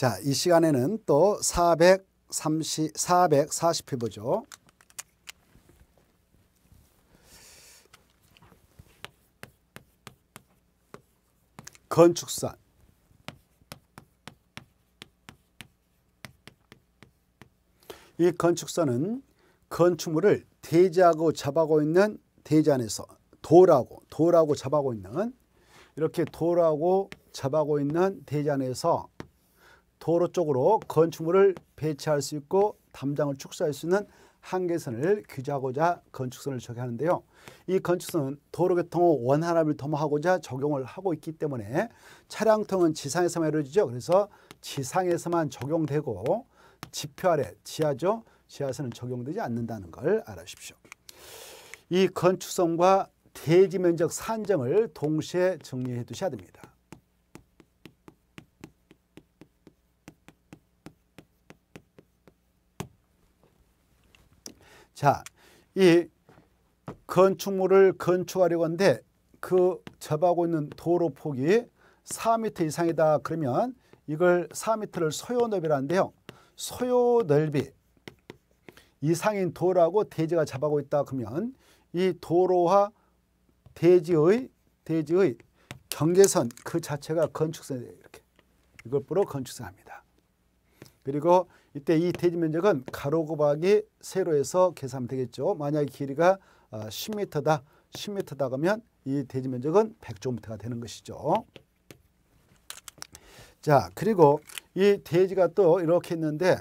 자, 이 시간에는 또 430, 440회보죠. 건축산 이 건축산은 건축물을 대지하고 잡아고 있는 대지 안에서 도라고 도라고 잡아고 있는 이렇게 도라고 잡아고 있는 대지 안에서 도로 쪽으로 건축물을 배치할 수 있고 담장을 축소할 수 있는 한계선을 규제하고자 건축선을 적용하는데요. 이 건축선은 도로교통 원활함을 도모하고자 적용을 하고 있기 때문에 차량통은 지상에서만 이루어지죠. 그래서 지상에서만 적용되고 지표 아래 지하죠. 지하선은 적용되지 않는다는 걸 알아주십시오. 이 건축선과 대지면적 산정을 동시에 정리해 두셔야 됩니다. 자, 이 건축물을 건축하려고하는데그 접하고 있는 도로 폭이 4m 이상이다 그러면 이걸 4m를 소요 넓이라는데요. 소요 넓이 이상인 도로하고 대지가 잡아고 있다 그러면 이 도로와 대지의 대지의 경계선 그 자체가 건축선이에요. 이렇게 이걸 보로 건축선 합니다. 그리고 이때 이 대지 면적은 가로 곱하기 세로에서 계산되겠죠. 만약 길이가 10m다. 10m다 가면 이 대지 면적은 100제곱미터가 되는 것이죠. 자, 그리고 이 대지가 또 이렇게 있는데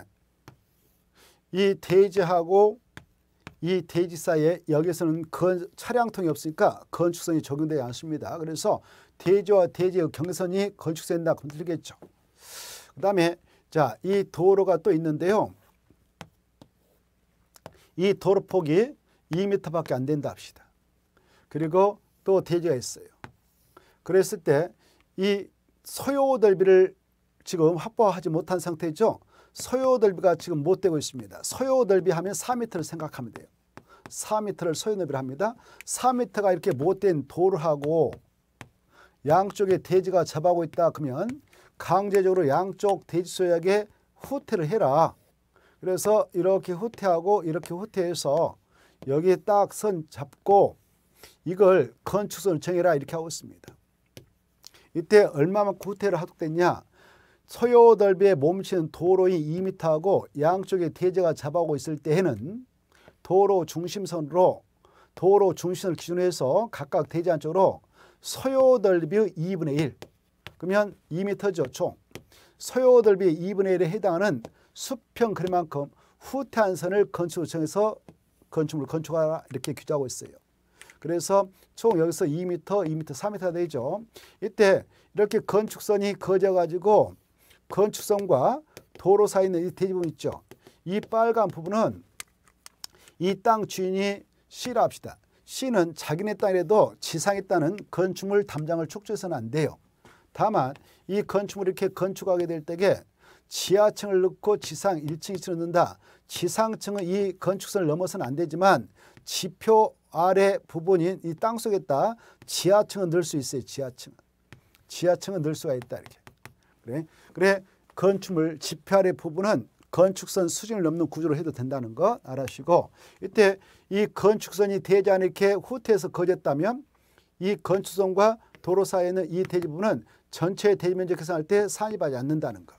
이 대지하고 이 대지 사이에 여기서는 건, 차량통이 없으니까 건축선이 적용되지 않습니다. 그래서 대지와 대지의 경선이 건축선이다 그 들겠죠. 그 다음에 자, 이 도로가 또 있는데요. 이 도로 폭이 2m밖에 안 된다 합시다. 그리고 또 대지가 있어요. 그랬을 때 이 소요 넓이를 지금 확보하지 못한 상태죠. 소요 넓이가 지금 못 되고 있습니다. 소요 넓이 하면 4m를 생각하면 돼요. 4m를 소요 넓이를 합니다. 4m가 이렇게 못된 도로하고 양쪽에 대지가 접하고 있다 그러면 강제적으로 양쪽 대지소약에 후퇴를 해라. 그래서 이렇게 후퇴하고 이렇게 후퇴해서 여기 에딱 선 잡고 이걸 건축선 을정해라 이렇게 하고 있습니다. 이때 얼마만큼 후퇴를 하도됐냐 서요넓비에 몸치는 도로인 2m하고 양쪽에 대지가 잡아오고 있을 때에는 도로 중심선으로 도로 중심선을 기준으로 해서 각각 대지 안쪽으로 서요넓비의 2분의 1 그러면 2m죠. 총. 소요 넓이 2분의 1에 해당하는 수평 그만큼 후퇴한 선을 건축 청에서 건축물 건축하라 이렇게 규정하고 있어요. 그래서 총 여기서 2m, 2m, 4m 되죠. 이때 이렇게 건축선이 그져가지고 건축선과 도로 사이 있는 이 대지분 있죠. 이 빨간 부분은 이 땅 주인이 C라 합시다. C는 자기네 땅이라도 지상에 있는 건축물 담장을 축조해서는 안 돼요. 다만 이 건축물을 이렇게 건축하게 될 때에 지하층을 넣고 지상 1층, 2층을 넣는다. 지상층은 이 건축선을 넘어서는 안 되지만 지표 아래 부분인 이 땅속에다 지하층은 넣을 수 있어요. 지하층 지하층은 넣을 수가 있다. 이렇게. 그래. 그래 건축물 지표 아래 부분은 건축선 수준을 넘는 구조로 해도 된다는 거 알아시고 이때 이 건축선이 되지 않게 후퇴해서 거졌다면 이 건축선과 도로 사이에는 이 대지 부분은 전체 대면적 계산할 때 산입하지 않는다는 것.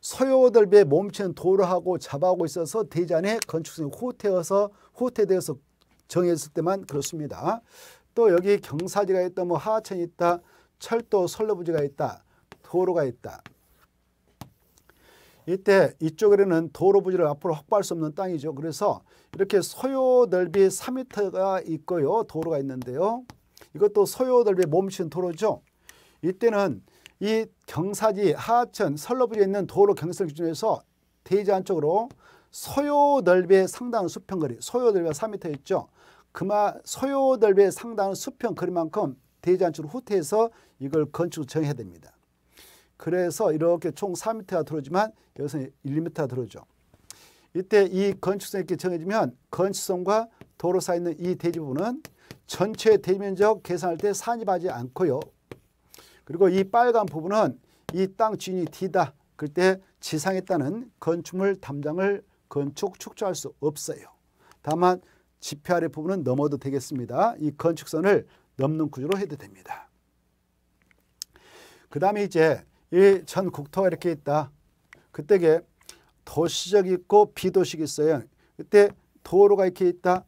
소요들배 몸치는 도로하고 잡하고 있어서 대잔의 건축성이 후퇴해서 후퇴되어서 정해졌을 때만 그렇습니다. 또 여기 경사지가 있다, 뭐 하천이 있다, 철도 설로부지가 있다, 도로가 있다. 이때 이쪽에는 도로 부지를 앞으로 확보할 수 없는 땅이죠. 그래서 이렇게 소요 넓이 3m가 있고요. 도로가 있는데요. 이것도 소요 넓이 몸친 도로죠. 이때는 이 경사지 하천 설러부지에 있는 도로 경선를 기준해서 대지 안쪽으로 소요 넓이의 상당한 수평거리, 소요 넓이가 4m 있죠. 그마 소요 넓이의 상당한 수평거리만큼 대지 안쪽으로 후퇴해서 이걸 건축 정해야 됩니다. 그래서 이렇게 총 4m가 들어오지만 여기서 1m가 들어오죠. 이때 이 건축성 이렇게 정해지면 건축성과 도로 사이는 이 대지 부분은 전체 대면적 계산할 때 산입하지 않고요. 그리고 이 빨간 부분은 이땅 주인이 D다. 그때 지상에 따는 건축물 담장을 건축 축조할 수 없어요. 다만 지표 아래 부분은 넘어도 되겠습니다. 이 건축선을 넘는 구조로 해도 됩니다. 그 다음에 이제 이 전 국토가 이렇게 있다. 그때게 도시적 있고 비도시적 있어요. 그때 도로가 이렇게 있다.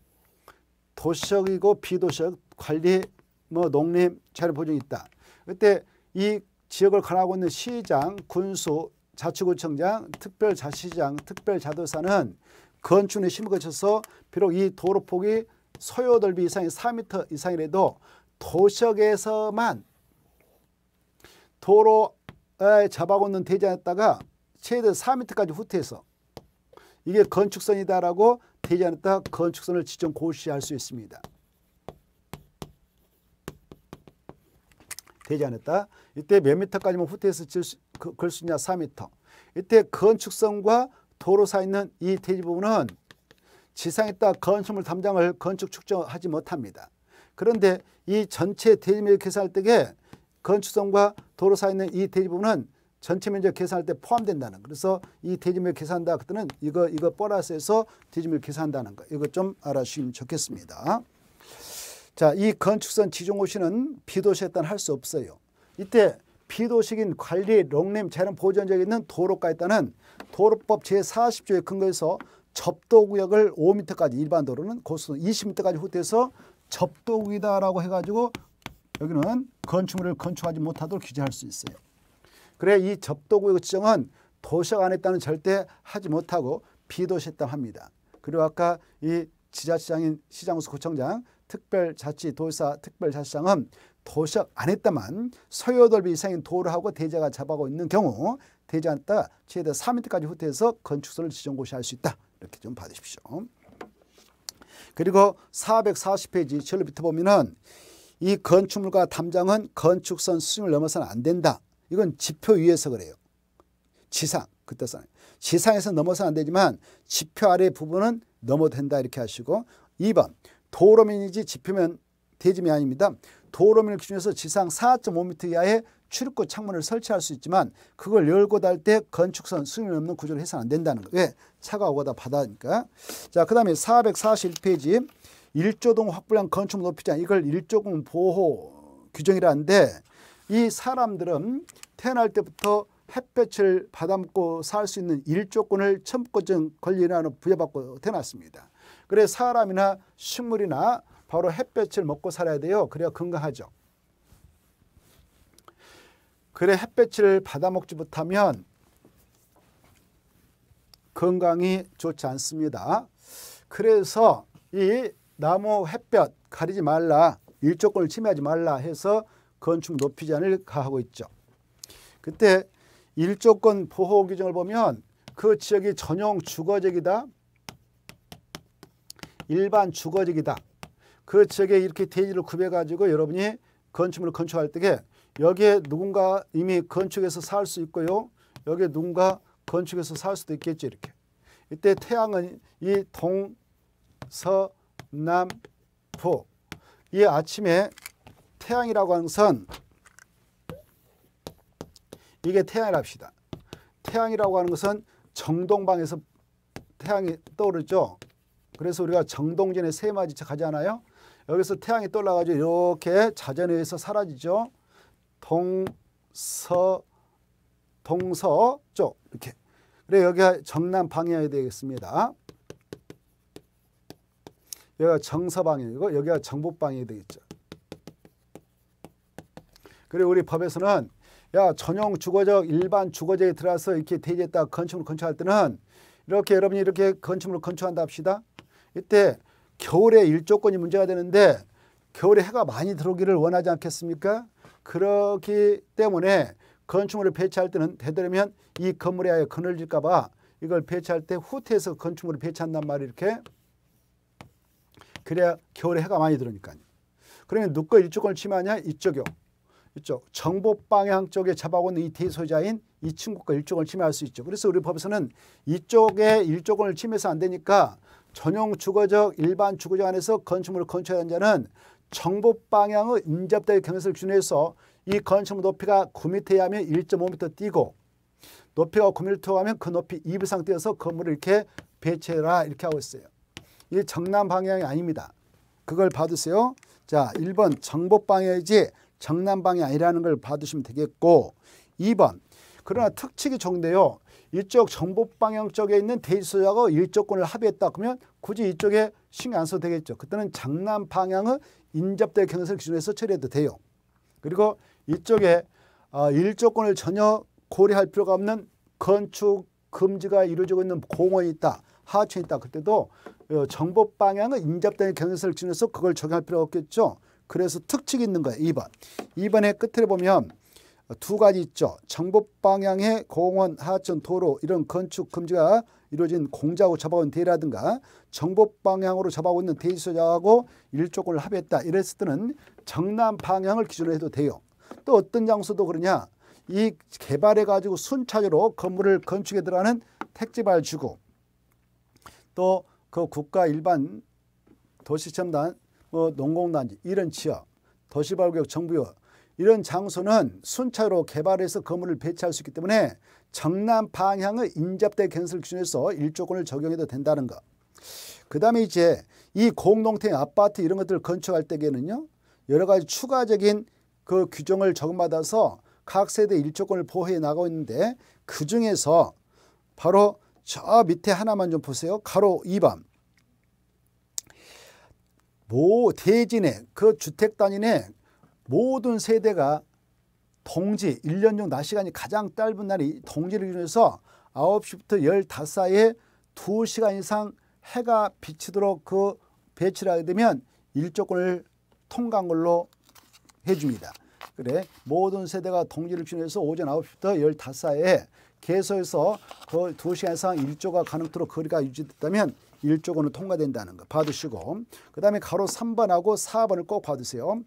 도시적이고 비도시적 관리, 뭐 농림, 자료 보존 있다. 그때 이 지역을 관하고 있는 시장, 군수, 자치구청장, 특별자치장, 시 특별자도사는 건축의 심을 거쳐서 비록 이 도로 폭이 소요 넓이 이상이 4미터 이상이라도 도시역에서만 도로에 잡아고 있는 대지않았다가 최대 4미터까지 후퇴해서 이게 건축선이다라고 대지 않았다 건축선을 지정 고시할 수 있습니다. 되지 않았다. 이때 몇 미터까지만 후퇴해서 걸수 그, 있냐? 4미터. 이때 건축성과 도로 사이 있는 이 대지 부분은 지상에 따 건축물 담장을 건축 측정하지 못합니다. 그런데 이 전체 대지 면적 계산할 때에 건축성과 도로 사이 있는 이 대지 부분은 전체 면적 계산할 때 포함된다는 그래서 이 대지 면적 계산다 그때는 이거 이거 플러스해서 대지 면적 계산한다는 거 이거 좀 알아주시면 좋겠습니다. 자, 이 건축선 지정고시는 비도시에 따른 할수 없어요. 이때 비도식인 관리, 롱림, 재난 보전 적에 있는 도로가에 따른 도로법 제40조에 근거해서 접도구역을 5m까지 일반 도로는 고수 20m까지 후퇴해서 접도구이다라고 해가지고 여기는 건축물을 건축하지 못하도록 규제할 수 있어요. 그래 이 접도구역 지정은 도시역 안에 있다는 절대 하지 못하고 비도시에 따 합니다. 그리고 아까 이지자체장인시장수구청장 특별자치도사 특별자치장은 도시역 안 했다만 소요돌비 이상인 도를 하고 대지가 잡아가고 있는 경우 대지한 따 최대 4m까지 후퇴해서 건축소를 지정고시할 수 있다. 이렇게 좀받으십시오 그리고 440페이지 절로 비에 보면은 이 건축물과 담장은 건축선 수준을 넘어서는 안 된다. 이건 지표 위에서 그래요. 지상 그때 서요 지상에서 넘어서는 안 되지만 지표 아래 부분은 넘어도 된다 이렇게 하시고 2번 도로면이지 지표면 대지이 아닙니다. 도로면을 기준해서 지상 4.5m 이하의 출입구 창문을 설치할 수 있지만 그걸 열고 달 때 건축선 수위를 는 구조를 해서는 안 된다는 거예요. 예, 차가 오고 다 바다니까. 자, 그 다음에 441페이지 일조동확보량 건축 물 높이장 이걸 일조공 보호 규정이라는데 이 사람들은 태어날 때부터 햇볕을 받아먹고 살 수 있는 일조권을 첨권증 권리라는 부여받고 태어났습니다. 그래 사람이나 식물이나 바로 햇볕을 먹고 살아야 돼요. 그래야 건강하죠. 그래 햇볕을 받아 먹지 못하면 건강이 좋지 않습니다. 그래서 이 나무 햇볕 가리지 말라 일조권을 침해하지 말라 해서 건축 높이제을 가하고 있죠. 그때 일조권 보호 규정을 보면 그 지역이 전용 주거지역이다. 일반 주거지이다. 그 지역에 이렇게 대지를 구해가지고 여러분이 건축물을 건축할 때에 여기에 누군가 이미 건축해서 살 수 있고요. 여기에 누군가 건축해서 살 수도 있겠지 이렇게. 이때 태양은 이 동 서 남 북 이 아침에 태양이라고 하는 선 이게 태양이랍시다. 태양이라고 하는 것은 정동방에서 태양이 떠오르죠. 그래서 우리가 정동진의 세마지척 하잖아요. 여기서 태양이 떠올라가지고 이렇게 자전에 의해서 사라지죠. 동서 동서 쪽 이렇게. 그래 여기가 정남 방향이 되겠습니다. 여기가 정서 방향이고 여기가 정북 방향이 되겠죠. 그리고 우리 법에서는 야 전용 주거적 일반 주거지에 들어서 이렇게 대지에다 건축물 건축할 때는 이렇게 여러분이 이렇게 건축물 건축한다 합시다. 이때 겨울에 일조권이 문제가 되는데 겨울에 해가 많이 들어오기를 원하지 않겠습니까? 그렇기 때문에 건축물을 배치할 때는 되도록이면 이 건물에 아예 거늘질까 봐 이걸 배치할 때 후퇴해서 건축물을 배치한단 말이 이렇게. 그래야 겨울에 해가 많이 들으니까 그러면 누가 일조권을 침하냐 이쪽이요. 이쪽. 정보 방향 쪽에 잡아오고 있는 이태 소자인 이 친구가 일조권을 침해할 수 있죠. 그래서 우리 법에서는 이쪽에 일조권을 침해서 안 되니까 전용 주거적 일반 주거적 안에서 건축물을 건축하는 자는 정보 방향의 인접대 경계선을 기준해서 이 건축물 높이가 9m에 하면 1.5m 뛰고 높이가 9m 초하면그 높이 2 이상 뛰어서 건물을 이렇게 배치해라 이렇게 하고 있어요. 이 정남 방향이 아닙니다. 그걸 봐두세요. 자, 1번 정보 방향이지 정남 방향이 아니라는 걸 봐두시면 되겠고 2번 그러나 특칙이 정대요. 이쪽 정보 방향 쪽에 있는 대지소자가 일조권을 합의했다 그러면 굳이 이쪽에 신경 안 써도 되겠죠. 그때는 장남 방향은 인접대 경선 기준에서 처리해도 돼요. 그리고 이쪽에 어, 일조권을 전혀 고려할 필요가 없는 건축 금지가 이루어지고 있는 공원이 있다. 하천이 있다. 그때도 어, 정보 방향은 인접된 경선을 기준에서 그걸 적용할 필요가 없겠죠. 그래서 특칙이 있는 거예요. 2번. 2번의 끝을 보면 두 가지 있죠. 정법 방향의 공원, 하천, 도로 이런 건축 금지가 이루어진 공자하고 접하고 대라든가 정법 방향으로 접하고 있는 대지소자하고 일조권을 합의했다. 이랬을 때는 정남 방향을 기준으로 해도 돼요. 또 어떤 장소도 그러냐. 이 개발해가지고 순차적으로 건물을 건축에 들어가는 택지발 주고 또그 국가 일반 도시첨단 뭐 농공단지 이런 지역 도시발구역 정부역 이런 장소는 순차로 개발해서 건물을 배치할 수 있기 때문에 정남 방향의 인접대 건설 기준에서 일조권을 적용해도 된다는 것. 그 다음에 이제 이 공동택 아파트 이런 것들을 건축할 때에는요. 여러 가지 추가적인 그 규정을 적용받아서 각 세대 일조권을 보호해 나가고 있는데 그 중에서 바로 저 밑에 하나만 좀 보세요. 가로 2번. 모 대진의 그 주택 단위 내 모든 세대가 동지 1년중 낮 시간이 가장 짧은 날이 동지를 기준해서 9시부터 15시에 2시간 이상 해가 비치도록 그 배치를 하게 되면 일조권을 통과한 걸로 해줍니다. 그래 모든 세대가 동지를 기준해서 오전 9시부터 15시에 계속해서 그 2시간 이상 일조가 가능토록 거리가 유지됐다면 일조권은 통과된다는 거 봐두시고 그 다음에 가로 3번하고 4번을 꼭 봐두세요.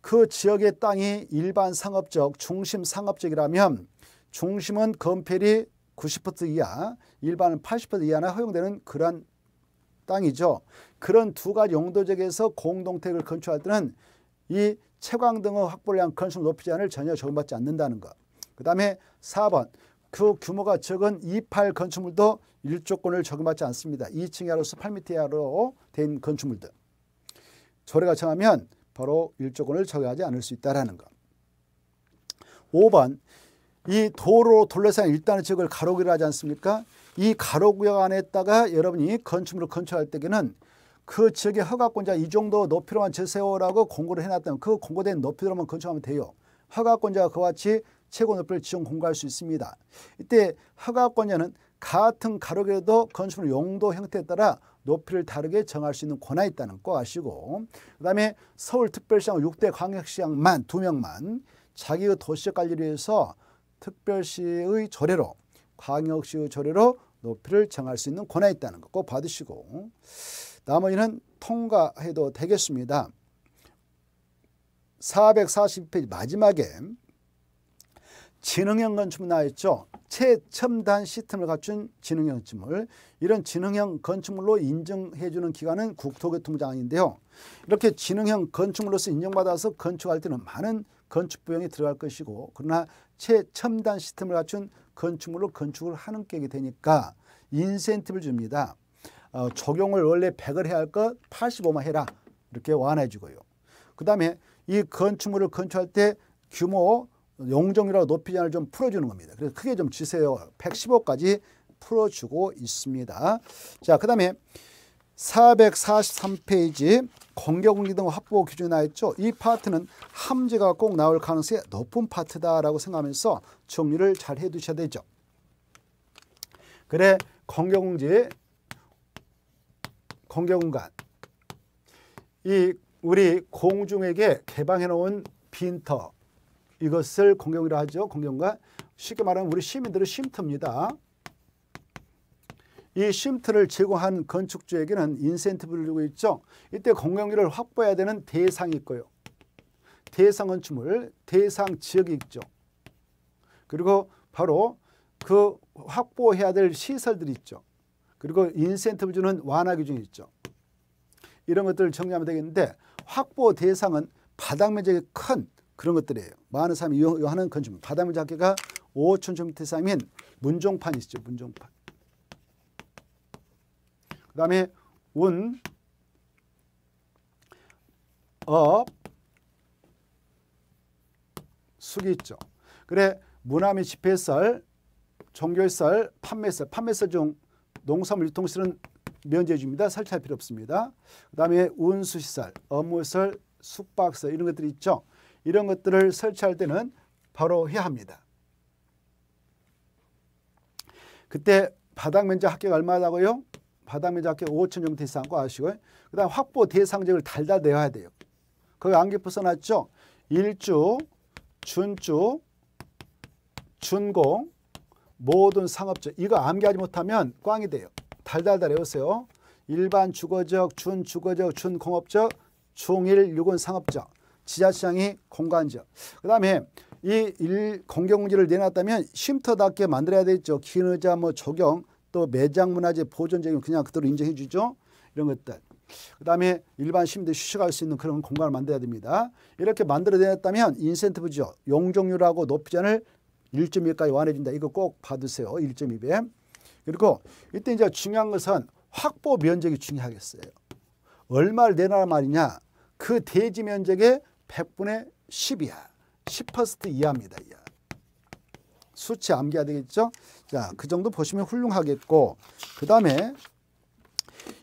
그 지역의 땅이 일반 상업적, 중심 상업적이라면 중심은 건폐율이 90% 이하, 일반은 80% 이하나 허용되는 그런 땅이죠. 그런 두 가지 용도적에서 공동택을 건축할 때는 이 채광 등의 확보량 건축 높이제한을 전혀 적용받지 않는다는 것. 그 다음에 4번 그 규모가 적은 28 건축물도 일조권을 적용받지 않습니다. 2층 이하로서 8m 이하로 된 건축물들. 조례가 정하면 바로 일조권을 적용하지 않을 수 있다라는 것. 5번 이 도로 둘러싼 일단의 지역을 가로구역 하지 않습니까? 이 가로구역 안에다가 여러분이 건축물을 건축할 때에는 그 지역의 허가권자 이 정도 높이로만 재세워라고 공고를 해놨다면 그 공고된 높이로만 건축하면 돼요. 허가권자가 그와 같이 최고 높이를 지정 공고할 수 있습니다. 이때 허가권자는 같은 가로길에도 건축물 용도 형태에 따라 높이를 다르게 정할 수 있는 권한이 있다는 거 아시고 그다음에 서울특별시장 6대 광역시장만 2명만 자기의 도시적 관리를 위해서 특별시의 조례로 광역시의 조례로 높이를 정할 수 있는 권한이 있다는 거 꼭 받으시고 나머지는 통과해도 되겠습니다. 442페이지 마지막에 지능형 건축물 나와있죠. 최첨단 시스템을 갖춘 지능형 건축물 이런 지능형 건축물로 인정해주는 기관은 국토교통부장인데요. 이렇게 지능형 건축물로서 인정받아서 건축할 때는 많은 건축 부형이 들어갈 것이고 그러나 최첨단 시스템을 갖춘 건축물로 건축을 하는 게 되니까 인센티브를 줍니다. 어, 적용을 원래 100을 해야 할 것 85만 해라 이렇게 완화해 주고요. 그 다음에 이 건축물을 건축할 때 규모 용종이라고 높이장을 좀 풀어주는 겁니다. 그래서 크게 좀 지세요. 115까지 풀어주고 있습니다. 자, 그 다음에 443페이지 공격공기 등 확보 기준이 나죠이 파트는 함재가 꼭 나올 가능성이 높은 파트다라고 생각하면서 정리를 잘 해두셔야 되죠. 그래 공격공지 공격공간 이 우리 공중에게 개방해 놓은 빈터 이것을 공경이라 하죠. 공경과 쉽게 말하면 우리 시민들의 쉼터입니다. 이 쉼터를 제공한 건축주에게는 인센티브를 주고 있죠. 이때 공용기를 확보해야 되는 대상이 있고요. 대상 건축물, 대상 지역이 있죠. 그리고 바로 그 확보해야 될 시설들이 있죠. 그리고 인센티브 주는 완화 규정이 있죠. 이런 것들을 정리하면 되겠는데 확보 대상은 바닥 면적이 큰 그런 것들이에요. 많은 사람이 요하는 건축물. 바닷물 작기가 5천 제미터 이상인 문종판이시죠. 문종판. 그 다음에 운, 업, 어, 숙이 있죠. 그래 문화 및 집회설, 종교설, 판매설, 판매설 중 농산물 유통설은 면제해 줍니다. 설치할 필요 없습니다. 그 다음에 운수시설, 업무설, 숙박설 이런 것들이 있죠. 이런 것들을 설치할 때는 바로 해야 합니다. 그때 바닥 면적 합격 얼마라고요? 바닥 면적 합격 5천 정도 이상 거 아시고요. 그 다음 확보 대상적을 달다 내야 돼요. 거기 안기표 써놨죠? 일주, 준주, 준공, 모든 상업적 이거 암기하지 못하면 꽝이 돼요. 달달달 외우세요. 일반 주거적, 준주거적, 준공업적, 중일 유군 상업적 지자시장이 공간지역. 그다음에 이 일공경제를 내놨다면 쉼터답게 만들어야 되겠죠. 기의자 뭐 조경 또 매장 문화재 보존 적용 그냥 그대로 인정해 주죠. 이런 것들. 그다음에 일반 시민들이 휴식할 수 있는 그런 공간을 만들어야 됩니다. 이렇게 만들어냈다면 인센티브 지역 용적률하고 높이전을 1.1까지 완해준다 이거 꼭받으세요 1.2배. 그리고 이때 이제 중요한 것은 확보 면적이 중요하겠어요. 얼마를 내놔라 말이냐. 그 대지 면적의 100분의 10이야. 10% 이하입니다. 이하. 수치 암기해야 되겠죠? 자, 그 정도 보시면 훌륭하겠고 그 다음에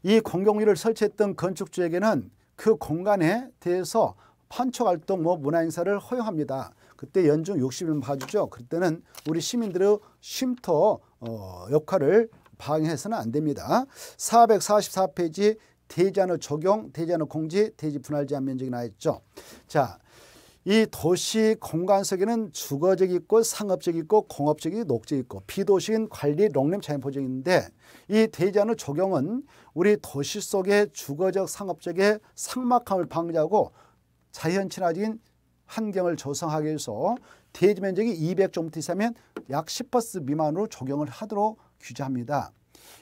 이 공경위를 설치했던 건축주에게는 그 공간에 대해서 판촉활동, 뭐 문화행사를 허용합니다. 그때 연중 60일 봐주죠. 그때는 우리 시민들의 쉼터 어, 역할을 방해해서는 안 됩니다. 444페이지 대지한의 적용, 대지한의 공지, 대지 분할 제한 면적이 나있죠. 자, 이 도시 공간 속에는 주거적 있고 상업적 있고 공업적 이 녹적 있고 비도시인 관리 농림 자연보적인데 이 대지안의 적용은 우리 도시 속의 주거적 상업적의 상막함을 방지하고 자연 친화적인 환경을 조성하기 위해서 대지 면적이 200조부 이상면 약10% 미만으로 적용을 하도록 규제합니다.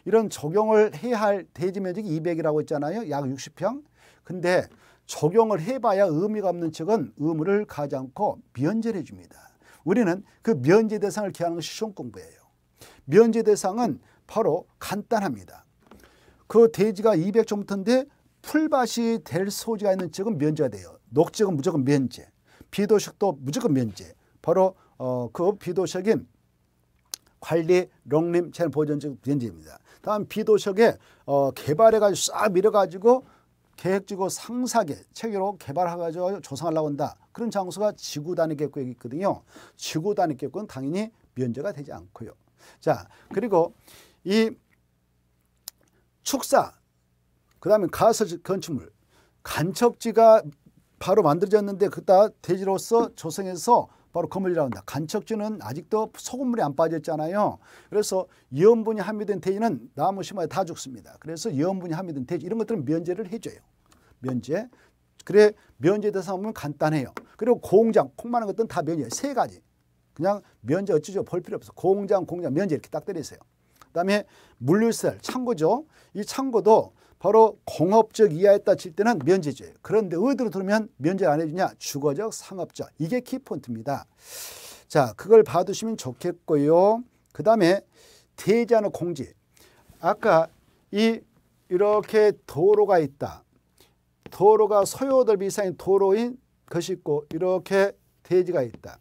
이런 적용을 해야 할 대지 면적이 200이라고 했잖아요. 약 60평. 근데 적용을 해봐야 의미가 없는 측은 의무를 가지 않고 면제를 해줍니다. 우리는 그 면제 대상을 기하는 것이 시험 공부예요. 면제 대상은 바로 간단합니다. 그 대지가 200점부터인데 풀밭이 될 소지가 있는 측은 면제가 돼요. 녹지은 무조건 면제, 비도식도 무조건 면제. 바로 어, 그 비도식인 관리 롱림 체험 보존적 벤지입니다. 다음 비도석에 어, 개발해가지고 싹 밀어가지고 계획지구 상사계 체계로 개발해가지고 조성하려고 한다. 그런 장소가 지구 단위 계획구에 있거든요. 지구 단위 계획구는 당연히 면제가 되지 않고요. 자 그리고 이 축사 그 다음에 가설 건축물 간척지가 바로 만들어졌는데 그다 대지로서 조성해서 바로 거물이라고 한다. 간척주는 아직도 소금물이 안 빠졌잖아요. 그래서 염분이 함유된 돼지는 나무 심어야 다 죽습니다. 그래서 염분이 함유된 돼지 이런 것들은 면제를 해줘요. 면제. 그래 면제 대상 보면 간단해요. 그리고 공장, 콩 많은 것들은 다 면제. 세 가지. 그냥 면제 어쩌죠? 볼 필요 없어. 공장, 공장, 면제 이렇게 딱 때리세요. 그다음에 물류셀, 창고죠. 이 창고도 바로 공업적 이하에다질 때는 면제죄예요. 그런데 어디로 들으면 면제 안 해주냐? 주거적, 상업적. 이게 키포인트입니다. 자, 그걸 봐두시면 좋겠고요. 그 다음에 대지하는 공지. 아까 이 이렇게 도로가 있다. 도로가 소요돌비 상의 도로인 것이 있고 이렇게 대지가 있다.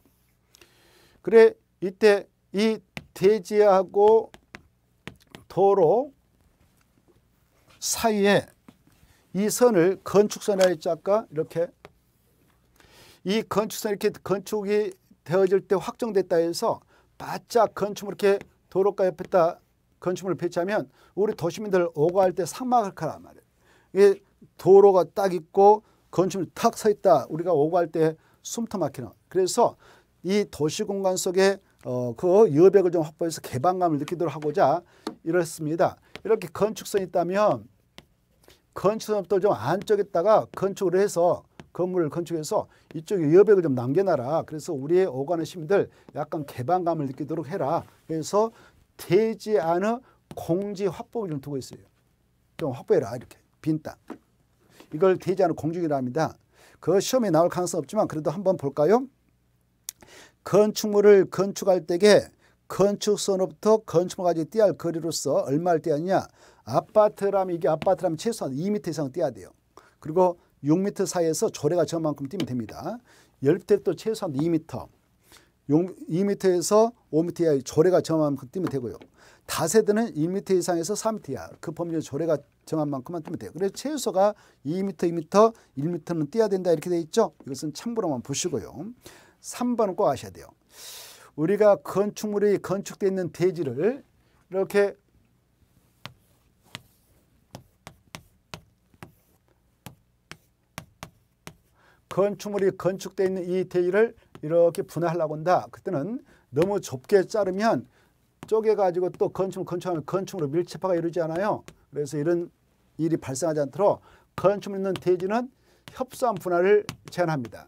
그래 이때 이 대지하고 도로 사이에 이 선을 건축선이라 했까 이렇게 이 건축선 이렇게 건축이 되어질 때 확정됐다 해서 바짝 건축물 이렇게 도로가 옆에다 건축물을 배치하면 우리 도시민들 오가할 때 상막할까란 말이에요. 이게 도로가 딱 있고 건축물이 탁서 있다. 우리가 오가할 때 숨터 막히는. 그래서 이 도시 공간 속에 어, 그 여백을 좀 확보해서 개방감을 느끼도록 하고자 이렇습니다. 이렇게 건축선이 있다면 건축산업도 좀 안쪽에다가 건축을 해서 건물을 건축해서 이쪽에 여백을 좀 남겨놔라. 그래서 우리의 오가는 시민들 약간 개방감을 느끼도록 해라. 그래서 되지 않은 공지 확보를 좀 두고 있어요. 좀 확보해라 이렇게 빈 땅. 이걸 되지 않은 공중이라 합니다. 그 시험에 나올 가능성 없지만 그래도 한번 볼까요? 건축물을 건축할 때에 건축 산업부터 건축물까지 떼할 거리로서 얼마를 떼었냐? 아파트라면 이게 아파트라면 최소한 2미터 이상 어야 돼요. 그리고 6미터 사이에서 조례가 저만큼 뛰면 됩니다. 열대도 최소한 2미터. 2미터에서 5미터 이하의 조례가 저만큼 뛰면 되고요. 다세대는 1미터 이상에서 3미터 이하. 그 법률 조례가 정한 만큼만 뛰면 돼요. 그래서 최소가 2미터, 2미터, 1미터는 뛰어야 된다 이렇게 돼 있죠. 이것은 참고로만 보시고요. 3번은 꼭 아셔야 돼요. 우리가 건축물이 건축되어 있는 대지를 이렇게 건축물이 건축되어 있는 이 대지를 이렇게 분할하려고 한다. 그때는 너무 좁게 자르면 쪼개가지고 또 건축물 건축하면 건축물로 밀집화가 이루지 않아요. 그래서 이런 일이 발생하지 않도록 건축물 있는 대지는 협소한 분할을 제한합니다.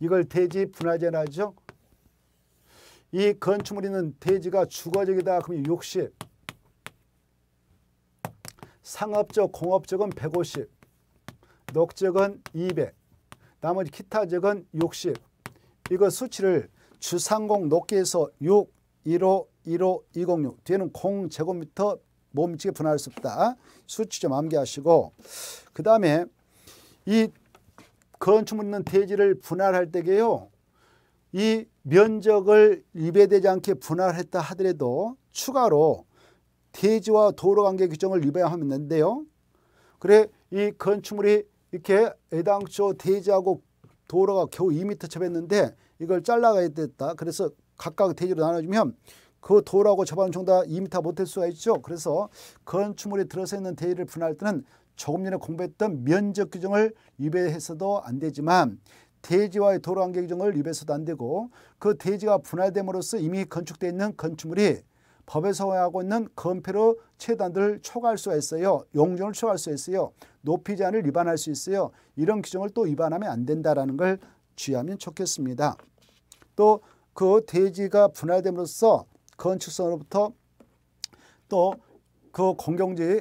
이걸 대지 분할제라죠. 이 건축물 있는 대지가 주거적이다 그러60 상업적 공업적은 150 녹적은 200 나머지 기타적은 60 이거 수치를 주상공 높게에서 6 1호 1호 206 뒤에는 공제곱미터 몸집에 분할할 수 없다. 수치 좀 암기하시고 그 다음에 이 건축물 있는 대지를 분할할 때게요. 이 면적을 위배되지 않게 분할했다 하더라도 추가로 대지와 도로 관계 규정을 위배하면는데요 그래 이 건축물이 이렇게 애당초 대지하고 도로가 겨우 2m 첩했는데 이걸 잘라가야 됐다. 그래서 각각 대지로 나눠주면 그 도로하고 접하는 총다 2m 못할 수가 있죠. 그래서 건축물이 들어서 있는 대지를 분할할 때는 조금 전에 공부했던 면적 규정을 위배해서도 안 되지만 대지와의 도로 환경 규정을 입에서도안 되고 그 대지가 분할됨으로써 이미 건축되어 있는 건축물이 법에서 허용하고 있는 건폐로 최단들을 초과할 수가 있어요. 용적을 초과할 수 있어요. 높이 제한을 위반할 수 있어요. 이런 규정을 또 위반하면 안 된다라는 걸 주의하면 좋겠습니다. 또 그 대지가 분할됨으로써 건축성으로부터 또 그 공경제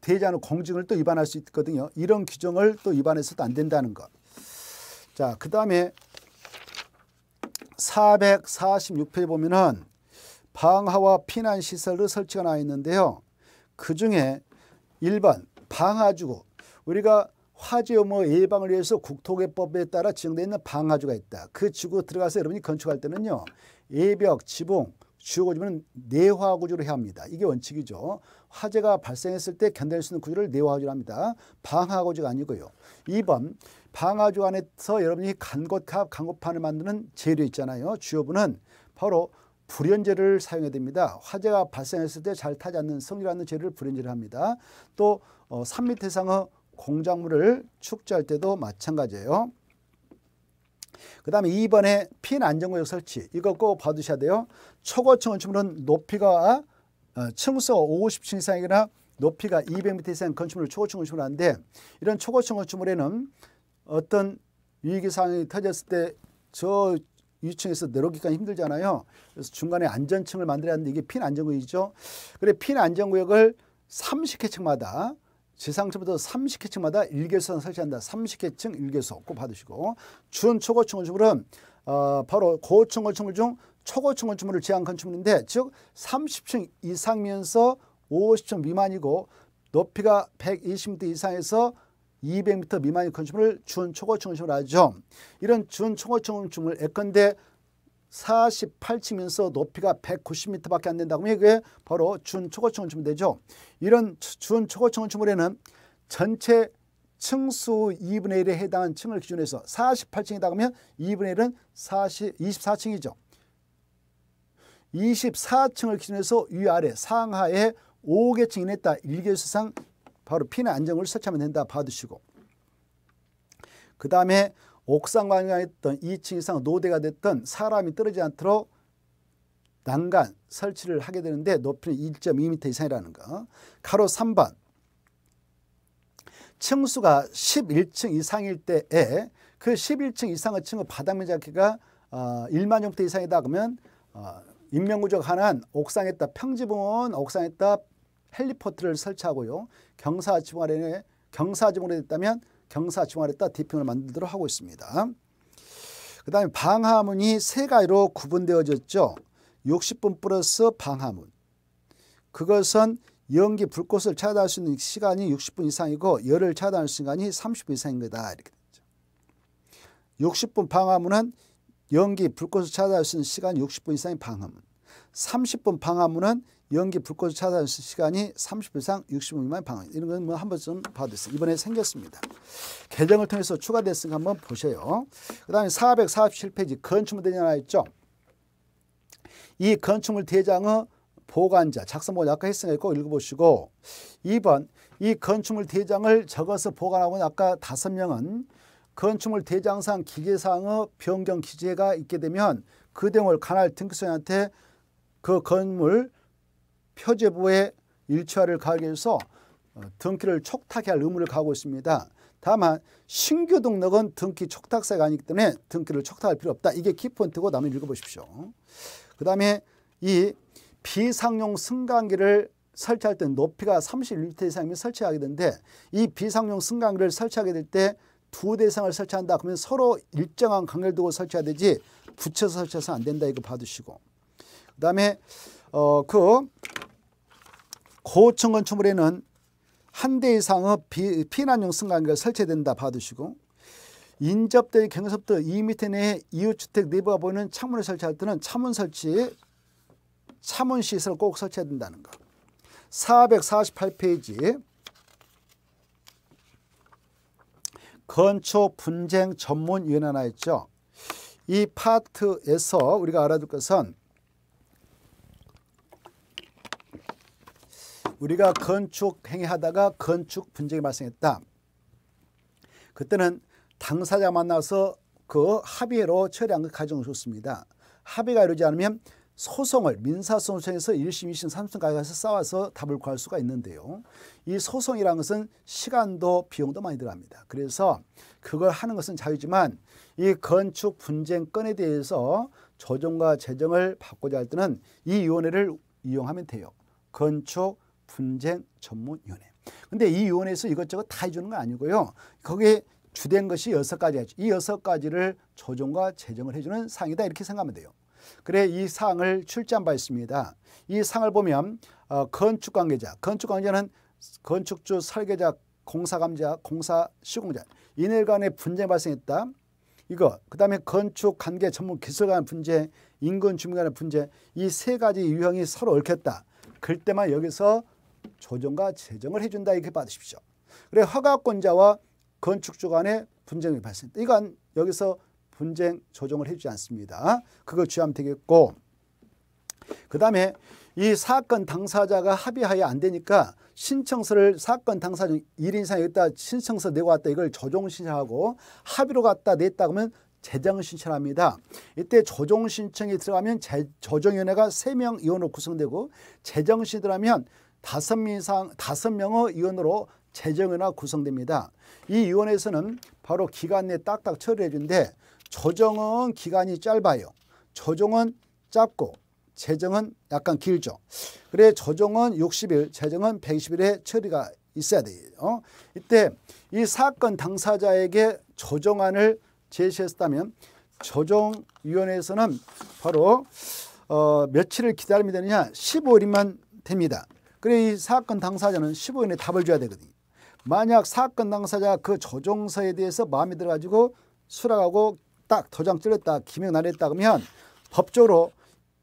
대지하는 공증을 또 위반할 수 있거든요. 이런 규정을 또 위반해서도 안 된다는 것. 자, 그 다음에 446페이지 보면은 방화와 피난 시설을 설치가 나와 있는데요. 그 중에 1번 방화주고 우리가 화재 유무 예방을 위해서 국토개법에 따라 지정되어 있는 방화주가 있다. 그 지구 들어가서 여러분이 건축할 때는요. 예벽, 지붕, 주거구조는 내화구조로 해야 합니다. 이게 원칙이죠. 화재가 발생했을 때 견딜 수 있는 구조를 내화구조라 합니다. 방화구조가 아니고요. 2번 방화구 안에서 여러분이 간곡합, 간곡판을 만드는 재료 있잖아요. 주요분은 바로 불연재를 사용해야 됩니다. 화재가 발생했을 때 잘 타지 않는 성질하는 재료를 불연재를 합니다. 또 어, 3m 이상의 공작물을 축제할 때도 마찬가지예요. 그 다음에 2번에 핀 안전구역 설치 이거 꼭 봐두셔야 돼요. 초고층 건축물은 높이가 어, 층수 50층 이상이나 높이가 200m 이상 건축물을 초고층 건축물 하는데 이런 초고층 건축물에는 어떤 위기 상황이 터졌을 때 저 위층에서 내려오기가 힘들잖아요. 그래서 중간에 안전층을 만들어야 하는데 이게 핀안전구역이죠. 그래 핀안전구역을 3 0개층마다 지상층부터 3 0개층마다 일개소선 설치한다. 3 0개층 일개소 꼭 받으시고 준 초고층 건축물은 어, 바로 고층 건축물 중 초고층 건축물을 지한 건축물인데 즉 30층 이상면서 50층 미만이고 높이가 120m 이상에서 200m 미만의 건축물을 준초고층 건축물 하죠. 이런 준초고층 건축물 예컨대 48층면서 높이가 190m밖에 안 된다면 고하 이게 바로 준초고층 건축물 되죠. 이런 준초고층 건축물에는 전체 층수 2분의 1에 해당한 층을 기준해서 48층이다 그러면 2분의 1은 40, 24층이죠. 24층을 기준 해서 위아래 상하에 5개 층이 냈다. 1개수상 바로 피는 안정을 설치하면 된다. 봐두시고 그 다음에 옥상 관광했던 2층 이상 노대가 됐던 사람이 떨어지지 않도록 난간 설치를 하게 되는데 높이는 1.2m 이상이라는 거. 가로 3번. 층수가 11층 이상일 때에 그 11층 이상의 층의 바닥면 자체가 어, 1만 정도 이상이다 그러면 어, 인명구조 가능한 옥상에다 평지붕은 옥상에다 헬리포트를 설치하고요. 경사지붕 아래에 경사지붕으 됐다면 경사지붕 아래에다 디핑을 만들도록 하고 있습니다. 그 다음에 방화문이 세 가지로 구분되어졌죠. 60분 플러스 방화문. 그것은 연기 불꽃을 차단할 수 있는 시간이 60분 이상이고 열을 차단할 시간이 30분 이상인 거다. 이렇게 됐죠. 60분 방화문은 연기, 불꽃을 찾아낼 수 있는 시간이 60분 이상인 방화문. 30분 방화문은 연기, 불꽃을 찾아낼 수 있는 시간이 30분 이상 60분 이만 상 방화문. 이런 건 뭐한 번쯤 봐도있어요 이번에 생겼습니다. 개정을 통해서 추가됐으니까 한번 보세요. 그 다음에 447페이지 건축물 대장 하 있죠. 이 건축물 대장의 보관자, 작성본 아까 했으니까 꼭 읽어보시고 2번 이 건축물 대장을 적어서 보관하고 아까 다 명은 건축물 대장상 기계상의 변경 기재가 있게 되면 그 내용을 관할 등급선한테그 건물 표제부에 일치화를 가하기 위해서 등기를 어, 촉탁해야 할 의무를 가하고 있습니다. 다만 신규 등록은 등기 촉탁사가 아니기 때문에 등기를 촉탁할 필요 없다. 이게 키포인트고 나머지 읽어보십시오. 그 다음에 이 비상용 승강기를 설치할 때 높이가 31m 이상이면 설치하게 되는데 이 비상용 승강기를 설치하게 될때 두 대상을 설치한다. 그러면 서로 일정한 관계를 두고 설치해야 되지 붙여서 설치해서 안 된다. 이거 봐두시고. 그다음에 어, 그 고층 건축물에는 한 대 이상의 비, 피난용 승강기가 설치된다 봐두시고 인접대 경사부터 2m 내에 이웃주택 내부가 보이는 창문을 설치할 때는 창문 설치 차문 시설을 꼭 설치해야 된다는 거. 448페이지 건축 분쟁 전문위원회 하나 있죠. 이 파트에서 우리가 알아둘 것은 우리가 건축 행위하다가 건축 분쟁이 발생했다. 그때는 당사자 만나서 그 합의로 처리한 것 가정을 좋습니다. 합의가 이루지 않으면 소송을 민사소송에서 1심, 2심, 3심까지 가서 싸워서 답을 구할 수가 있는데요. 이 소송이라는 것은 시간도 비용도 많이 들어갑니다. 그래서 그걸 하는 것은 자유지만 이 건축 분쟁건에 대해서 조정과 재정을 바꾸자 할 때는 이 위원회를 이용하면 돼요. 건축 분쟁 전문위원회. 근데 이 위원회에서 이것저것 다 해주는 거 아니고요. 거기에 주된 것이 여섯 가지가 있죠. 이 여섯 가지를 조정과 재정을 해주는 사항이다 이렇게 생각하면 돼요. 그래 이사항을 출제한 바 있습니다. 이사항을 보면 어, 건축 관계자, 건축 관계자는 건축주, 설계자, 공사감자, 공사 시공자 이들 간의 분쟁 발생했다. 이거 그다음에 건축 관계 전문 기술 간 분쟁, 인근 주민 간의 분쟁 이 세 가지 유형이 서로 얽혔다. 그때만 여기서 조정과 재정을 해준다 이렇게 받으십시오. 그래 허가권자와 건축주 간의 분쟁이 발생했다. 이건 여기서 분쟁 조정을 해주지 않습니다. 그걸 주하면 되겠고 그 다음에 이 사건 당사자가 합의하여 안 되니까 신청서를 사건 당사자 1인상에기다 신청서 내고 왔다 이걸 조정 신청하고 합의로 갔다 냈다 그러면 재정 신청합니다. 이때 조정 신청이 들어가면 재, 조정위원회가 3명 의원으로 구성되고 재정 신이 들어가면 5명 이상 다 명의 의원으로 재정위나 구성됩니다. 이 위원회에서는 바로 기간 내 딱딱 처리해 준데 조정은 기간이 짧아요. 조정은 짧고 재정은 약간 길죠. 그래 조정은 60일, 재정은 120일에 처리가 있어야 돼요. 어? 이때 이 사건 당사자에게 조정안을 제시했다면 조정위원회에서는 바로 어, 며칠을 기다리면 되느냐 15일이면 됩니다. 그래 이 사건 당사자는 15일 내 답을 줘야 되거든요. 만약 사건 당사자 그 조정서에 대해서 마음에 들어가지고 수락하고 딱 도장 찔렀다 기명 날렸다 그러면 법적으로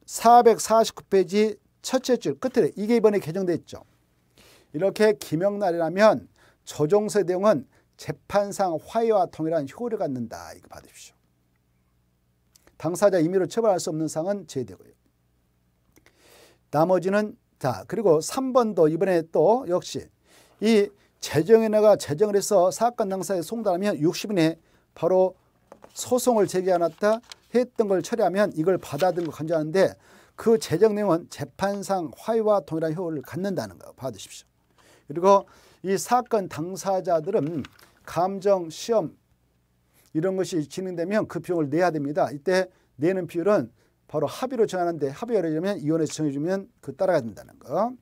449페이지 첫째 줄 끝에 이게 이번에 개정되어 있죠. 이렇게 김영란이라면 조정서의 내용은 재판상 화해와 통일한 효를 갖는다. 이거 받으십시오. 당사자 임의로 처벌할 수 없는 상은 제외되고요. 나머지는 자 그리고 3번도 이번에 또 역시 이 재정인회가 재정을 해서 사건 당사에 송달하면 60인에 바로 소송을 제기 않았다 했던 걸 처리하면 이걸 받아들고 간주하는데 그 재정 내용은 재판상 화해와 동일한 효율을 갖는다는 거받으십시오 그리고 이 사건 당사자들은 감정, 시험 이런 것이 진행되면 그 비용을 내야 됩니다. 이때 내는 비율은 바로 합의로 정하는데 합의를 하려면 이혼에서 정해주면 그 따라가야 된다는 거.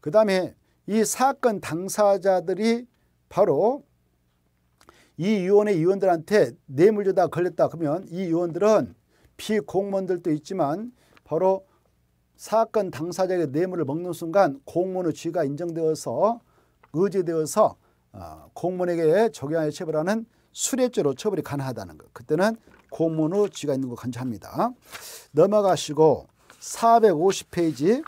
그 다음에 이 사건 당사자들이 바로 이 위원회 위원들한테 뇌물죄다 걸렸다 그러면 이 위원들은 피공무원들도 있지만 바로 사건 당사자에게 뇌물을 먹는 순간 공무원의 죄가 인정되어서 의제되어서 어, 공무원에게 적용하여 처벌하는 수례죄로 처벌이 가능하다는 것. 그때는 공무원의 죄가 있는 거 간주합니다. 넘어가시고 450페이지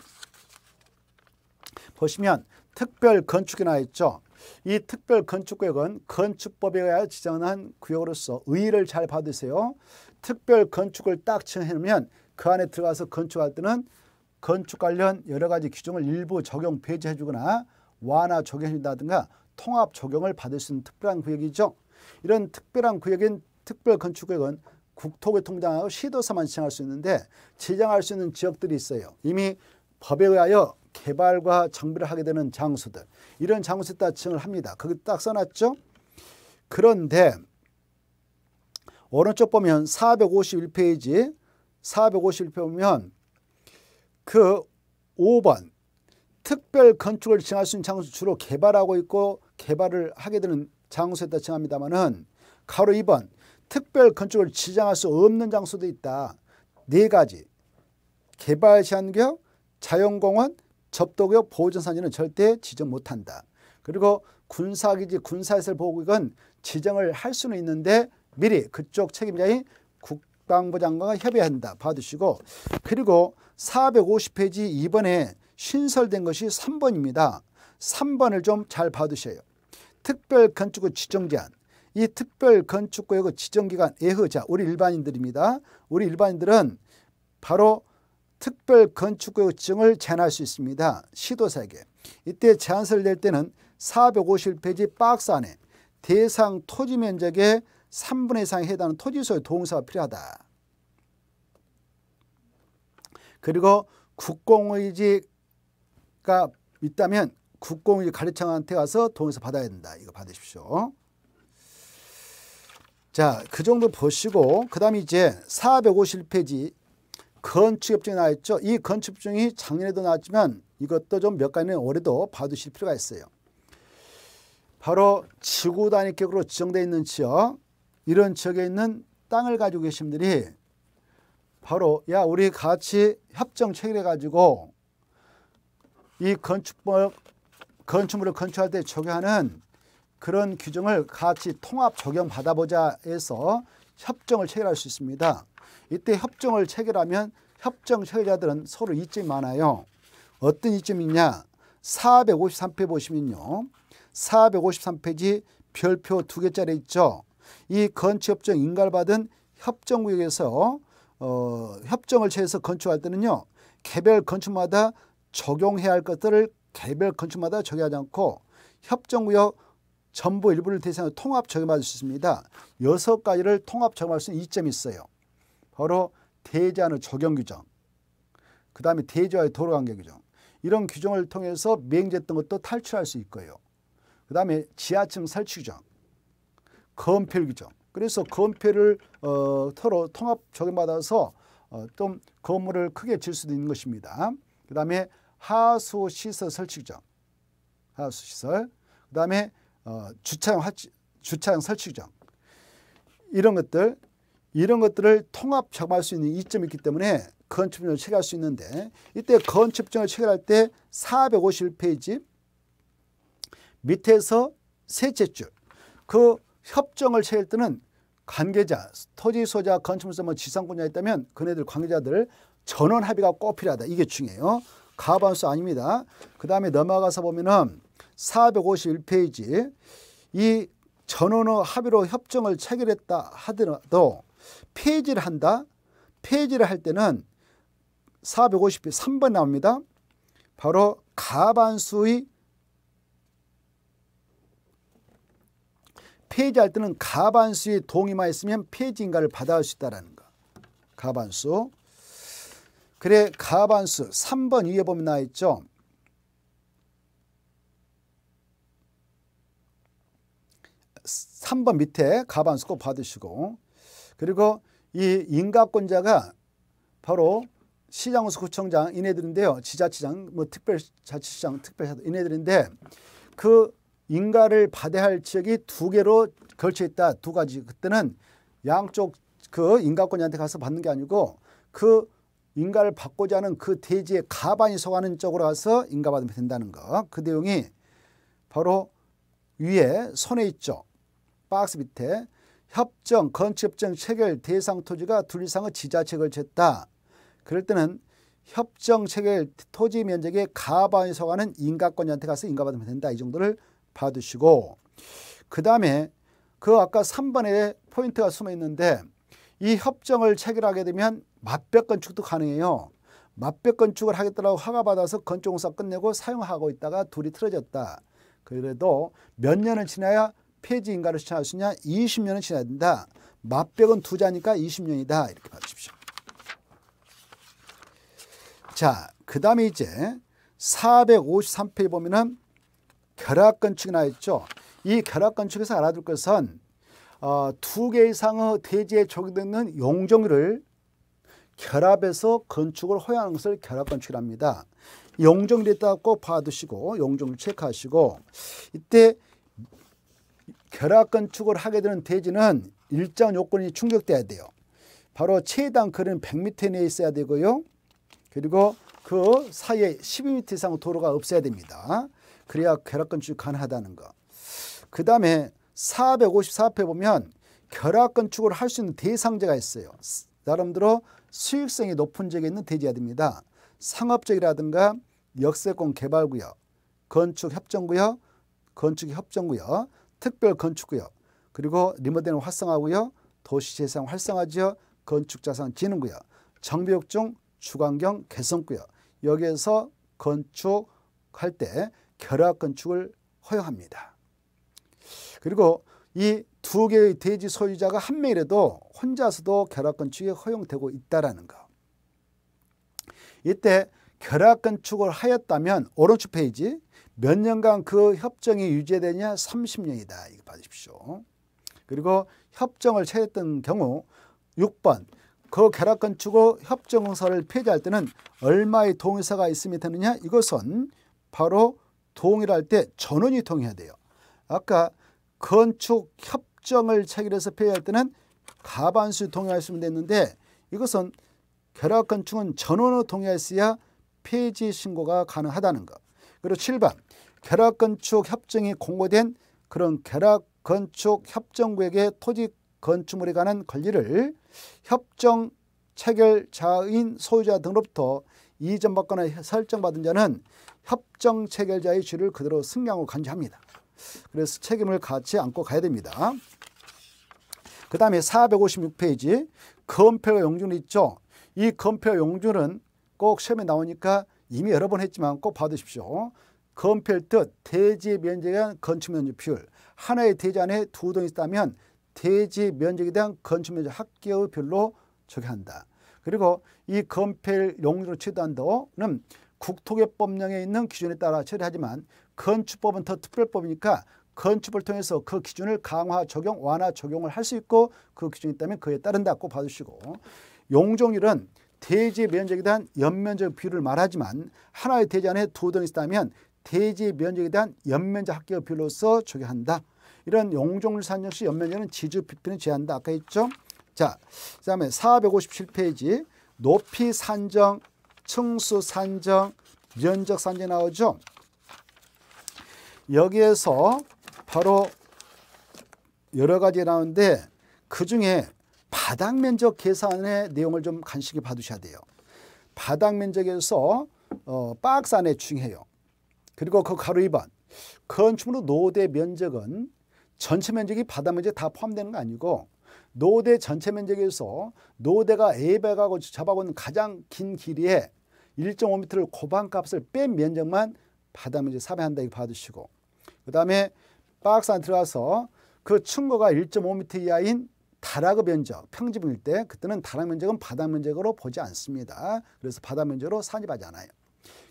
보시면 특별 건축이나 있죠. 이 특별 건축구역은 건축법에 의하여 지정한 구역으로서 의의를 잘 받으세요. 특별 건축을 딱 정해놓으면 그 안에 들어가서 건축할 때는 건축 관련 여러 가지 규정을 일부 적용 배제해 주거나 완화 적용해 준다든가 통합 적용을 받을 수 있는 특별한 구역이죠. 이런 특별한 구역인 특별 건축구역은 국토교통장하고 시도서만 지정할 수 있는데 지정할 수 있는 지역들이 있어요. 이미 법에 의하여 개발과 정비를 하게 되는 장소들 이런 장소다 층을 합니다. 거기 딱 써놨죠. 그런데 오른쪽 보면 451페이지 451페이지 보면 그 5번 특별 건축을 칭할 수 있는 장소 주로 개발하고 있고 개발을 하게 되는 장소에다 칭합니다만은 가로 2번 특별 건축을 지정할 수 없는 장소도 있다. 네 가지 개발 제한구 자연공원, 접도구역 보존선에는 호 절대 지정 못한다. 그리고 군사기지 군사시설 보호구역은 지정을 할 수는 있는데 미리 그쪽 책임자인 국방부 장관과 협의한다 받으시고 그리고 450페이지 이번에 신설된 것이 3번입니다. 3번을 좀 잘 봐두세요. 특별 건축구 지정 제한 이 특별 건축구역 의 그 지정기간 예허자 우리 일반인들입니다. 우리 일반인들은 바로 특별 건축구역증을 제한할 수 있습니다. 시도사에게. 이때 제한서를 낼 때는 451페이지 박스 안에 대상 토지 면적의 3분의 1에 해당하는 토지 소유 동사가 필요하다. 그리고 국공의지가 있다면 국공의지 가르청한테 가서 동의서 받아야 된다. 이거 받으십시오. 자, 그 정도 보시고 그다음 이제 451페이지 건축협정이 나왔죠. 이 건축협정이 작년에도 나왔지만 이것도 좀 몇 가지는 올해도 봐두실 필요가 있어요. 바로 지구 단위격으로 지정되어 있는 지역 이런 지역에 있는 땅을 가지고 계신 분들이 바로 야 우리 같이 협정 체결해 가지고 이 건축물 건축물을 건축할 때 적용하는 그런 규정을 같이 통합 적용 받아보자 해서 협정을 체결할 수 있습니다. 이때 협정을 체결하면 협정 체결자들은 서로 이점이 많아요. 어떤 이점이 있냐? 453페 보시면요. 453페이지 별표 두 개짜리 있죠. 이 건축협정 인가받은 를 협정구역에서 어, 협정을 체해서 건축할 때는요. 개별 건축마다 적용해야 할 것들을 개별 건축마다 적용하지 않고 협정구역 전부 일부를 대상으로 통합 적용받을 수 있습니다. 여섯 가지를 통합 적용할 수 있는 이점이 있어요. 바로 대제안의 적용 규정, 그 다음에 대제와의 도로관계 규정 이런 규정을 통해서 맹제했던 것도 탈출할 수 있고요. 그 다음에 지하층 설치 규정, 건폐율 규정. 그래서 건폐를 어, 서로 통합 적용받아서 어, 좀 건물을 크게 질 수도 있는 것입니다. 그 다음에 하수시설 설치 규정, 하수시설, 그 다음에 어, 주차용, 주차용 설치 규정 이런 것들 이런 것들을 통합 작업할 수 있는 이점이 있기 때문에 건축증을 체결할 수 있는데 이때 건축증을 체결할 때 451페이지 밑에서 셋째 줄 그 협정을 체결 때는 관계자, 토지 소자 건축물사무 뭐 지상권자가 있다면 그네들 관계자들 전원 합의가 꼭 필요하다. 이게 중요해요. 가반수 아닙니다. 그 다음에 넘어가서 보면은 451페이지 이 전원의 합의로 협정을 체결했다 하더라도 폐지를 한다. 폐지를 할 때는 450회 3번 나옵니다. 바로 가반수의 폐지할 때는 가반수의 동의만 있으면 폐지인가를 받아올 수 있다는 거. 가반수. 그래 가반수 3번 위에 보면 나와 있죠. 삼번 밑에 가반수 꼭 받으시고 그리고 이 인가권자가 바로 시장에서 구청장 이네들인데요. 지자체장, 뭐 특별자치시장, 특별사도 이네들인데 그 인가를 받아야 할 지역이 두 개로 걸쳐 있다. 두 가지. 그때는 양쪽 그 인가권자한테 가서 받는 게 아니고 그 인가를 받고자 하는 그 대지의 가반이 속하는 쪽으로 가서 인가받으면 된다는 거. 그 내용이 바로 위에 손에 있죠. 박스 밑에 협정, 건축협정 체결 대상 토지가 둘 이상의 지자체 걸쳤다. 그럴 때는 협정 체결 토지 면적의 가반에 속하는 인가권자한테 가서 인가받으면 된다. 이 정도를 봐두시고 그 다음에 그 아까 3번에 포인트가 숨어 있는데 이 협정을 체결하게 되면 맞벽 건축도 가능해요. 맞벽 건축을 하겠다고 허가받아서 건축공사 끝내고 사용하고 있다가 둘이 틀어졌다. 그래도 몇 년을 지나야 폐지 인가를 추천하시냐2 0년을 지나야 된다. 맛백은 두자니까 20년이다. 이렇게 봐주십시오. 자, 그 다음에 이제 453페이지 보면은 결합건축이 나있죠. 이 결합건축에서 알아둘 것은 어, 두개 이상의 대지에 적용되는 용종을 결합해서 건축을 허용하는 것을 결합건축이랍니다. 용종이 있다고 봐두시고 용종을 체크하시고 이때 결합 건축을 하게 되는 대지는 일정 요건이 충족돼야 돼요. 바로 최단 거리는 100m 내에 있어야 되고요. 그리고 그 사이에 12m 이상 도로가 없어야 됩니다. 그래야 결합 건축이 가능하다는 거. 그 다음에 454페 보면 결합 건축을 할 수 있는 대상자가 있어요. 나름대로 수익성이 높은 지역에 있는 대지야 됩니다. 상업적이라든가 역세권 개발구역, 건축 협정구역, 건축 협정구역, 특별 건축구역, 그리고 리모델링 활성화구요 도시재생 활성화지역, 건축자산 지능구역, 정비역중 주관경 개선구역, 여기에서 건축할 때 결합 건축을 허용합니다. 그리고 이 두 개의 대지 소유자가 한 명이라도 혼자서도 결합 건축이 허용되고 있다는 거. 이때 결합 건축을 하였다면 오른쪽 페이지 몇 년간 그 협정이 유지되냐? 30년이다. 이거 봐주십시오. 그리고 협정을 체했던 경우 6번 그 계약 건축후 협정서를 폐지할 때는 얼마의 동의서가 있음이 되느냐? 이것은 바로 동의할 때 전원이 동의해야 돼요. 아까 건축 협정을 체결해서 폐지할 때는 가반수 동의했으면 됐는데 이것은 결합 건축은 전원으로 동의했어야 폐지 신고가 가능하다는 것. 그리고 7번 계락건축협정이 공고된 그런 계락건축협정국에게 토지 건축물에 관한 권리를 협정 체결자인 소유자 등으로부터 이전받거나 설정받은 자는 협정 체결자의 주를 그대로 승량으로 간주합니다. 그래서 책임을 같이 안고 가야 됩니다. 그 다음에 456페이지 검표 용준 있죠. 이 검표 용준은 꼭 시험에 나오니까 이미 여러 번 했지만 꼭받으십시오 건펠트 대지 면적에 대한 건축 면적 비율 하나의 대지 안에 두동 있다면 대지 면적에 대한 건축 면적 합계의 별로 적용한다. 그리고 이 건펠 용도로 최단도는 국토개법령에 있는 기준에 따라 처리하지만 건축법은 더 특별법이니까 건축을 통해서 그 기준을 강화 적용 완화 적용을 할 수 있고 그 기준이 있다면 그에 따른다고 봐주시고 용종률은 대지 면적에 대한 연면적 비율을 말하지만 하나의 대지 안에 두 동이 있다면 대지 면적에 대한 연면적 합계 비율로서 적용한다. 이런 용종률산 역시 연면적은 지주 비피는 제한다. 아까 했죠? 자, 그 다음에 457페이지 높이 산정, 층수 산정, 면적 산정 나오죠? 여기에서 바로 여러 가지 나오는데 그 중에 바닥 면적 계산의 내용을 좀 간식히 봐두셔야 돼요. 바닥 면적에서 어, 박스 안에 중요해요. 그리고 그 가로 2번 건축물 노대 면적은 전체 면적이 바닥 면적 다 포함되는 거 아니고 노대 전체 면적에서 노대가 A배가고 잡아온 가장 긴 길이에 1.5m를 고반값을 뺀 면적만 바닥 면적 삽입한다 이거 봐두시고 그 다음에 박스 안 들어가서 그 충고가 1.5m 이하인 다락 의 면적, 평지분일때 그때는 다락 면적은 바닥 면적으로 보지 않습니다. 그래서 바닥 면적으로 산입하지 않아요.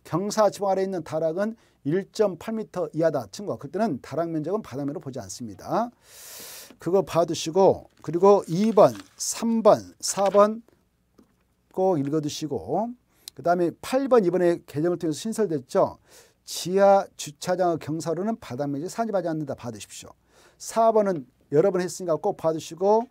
경사 지붕 아래에 있는 다락은 1.8m 이하다 친거 그때는 다락 면적은 바닥 면으로 보지 않습니다. 그거 봐두시고 그리고 2번, 3번, 4번 꼭 읽어두시고 그 다음에 8번 이번에 개정을 통해서 신설됐죠. 지하 주차장 경사로는 바닥 면적 산입하지 않는다 봐두십시오. 4번은 여러 번 했으니까 꼭 봐두시고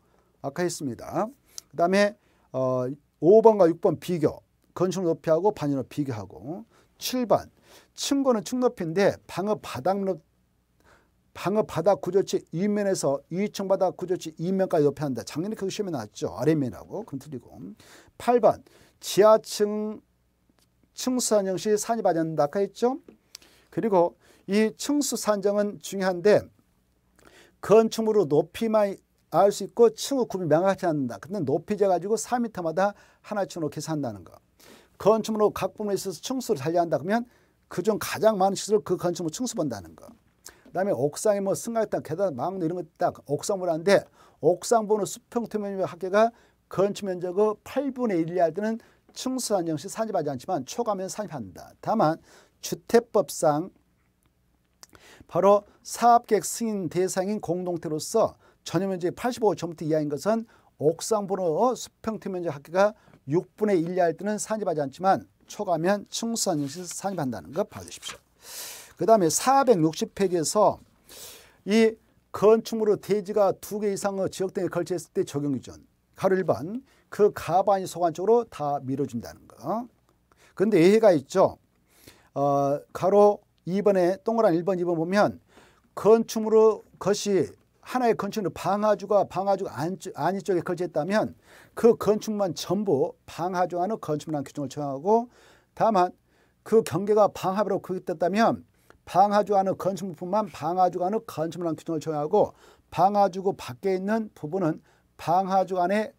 아까 했습니다. 그 다음에 어, 5번과 6번 비교, 건축 높이하고 반열을 비교하고 7번, 층고는 층 높이인데 방어 바닥 높 방어 바닥 구조치 2면에서 2층 바닥 구조치 2면까지 높여한다. 작년에 그 시험에 나왔죠. 아래면하고 그럼 틀리고. 8번 지하층 층수 산정 시 산이 발았는다 아까 했죠. 그리고 이 층수 산정은 중요한데 건축물로 높이만 알수 있고 층후 구분이 명확하지않는다 근데 높이 재가지고 4m마다 하나씩 놓게 산다는 거. 건축물로 각 부분에 있어서 층수를 달리한다 그러면 그 중 가장 많은 시설을 그 건축물 층수 본다는 거. 그다음에 옥상에 뭐 승강했다 계단 망 이런 거딱 옥상 보라는데 옥상 보는 수평토면의 합계가 건축 면적의 8분의 1이 할 때는 층수 산정시 산입하지 않지만 초과면 산입한다. 다만 주택법상 바로 사업계획 승인 대상인 공동체로서 전용 면적이 85제곱미터 이하인 것은 옥상번호 수평팀 면적 합계가 6분의 1이할 때는 산입하지 않지만 초과하면 층수한 역시 산입한다는 것 봐주십시오. 그 다음에 460페이지에서 이 건축물의 대지가 두 개 이상의 지역 등에 걸쳐있을 때 적용 기준 가로 1번 그 가반이 소관쪽으로다 밀어준다는 거 근데 예외가 있죠. 어, 가로 2번에 동그란 1번 2번 보면 건축물의 것이 하나의 건축물방화주가방화주 안쪽, 안 쪽에 걸쳐있다면그 건축만 전부 방화주하는 건축란 물 규정을 정하고 다만 그 경계가 방합으로 구획됐다면 방화주하는 건축물뿐만 방화주하는 건축란 물 규정을 정하고 방화주구 밖에 있는 부분은 방화주 안에